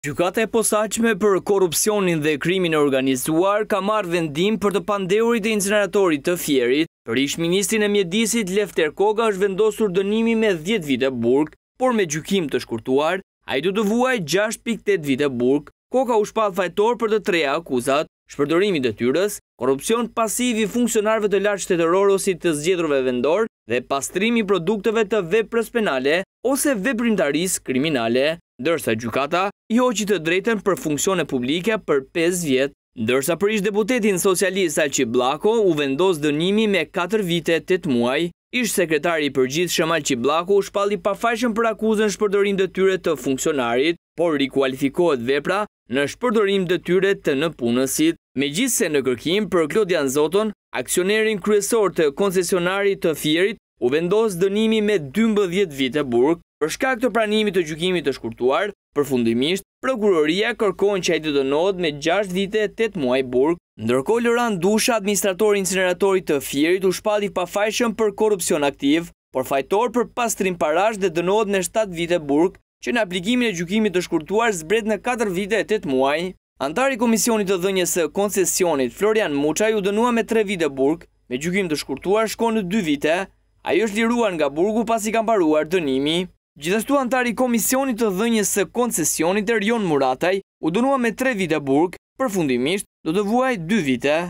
Gjukate e posaqme për korupcionin dhe krimin e organizuar ka marrë vendim për të pandeurit e inceneratorit të fjerit. Për ish ministrin e mjedisit, Lefter Koga është vendosur dënimi me 10 vite burg, por me gjukim të shkurtuar, a i du të vuaj 6.8 vite burg, Koka u shpat fajtor për të treja akuzat, shpërdorimit e tyres, korupcion pasiv i funksionarve të lartë qëtetërorë osit të zgjedrove vendor dhe pastrimi produkteve të veprës penale ose veprimtaris kriminale dërsa gjukata i oqit të drejten për funksione publike për 5 vjetë. Dërsa për ishtë deputetin socialist Alqi Blako u vendos dënimi me 4 vite 8 muaj, ishtë sekretari për gjithë shëm Alqi Blako u shpalli pa fashën për akuzën shpërdorim dëtyre të funksionarit, por rikualifikohet vepra në shpërdorim dëtyre të në punësit. Me gjithë se në kërkim për Klodian Zoton, aksionerin kryesor të koncesionarit të fjerit u vendos dënimi me 12 vite burg përshka këtë pranimi të gjukimit të shkurtuar, përfundimisht, prokuroria kërkon që ajtë dënod me 6 vite 8 muaj burg, ndërko Loran Dusha, administrator incineratorit të firit, u shpalli pa fajshëm për korupcion aktiv, por fajtor për pastrim parash dhe dënod në 7 vite burg, që në aplikimin e gjukimit të shkurtuar zbret në 4 vite 8 muaj. Antari Komisionit të dhënjësë koncesionit Florian Muqaj u dënua me 3 vite burg, me gjukim të shkurtuar shko në 2 vite, A ju është liruar nga burgu pas i kam paruar dënimi. Gjithashtu antari komisionit të dhënjës së koncesionit e rion Murataj u dënua me 3 vite burg, përfundimisht do të vuaj 2 vite.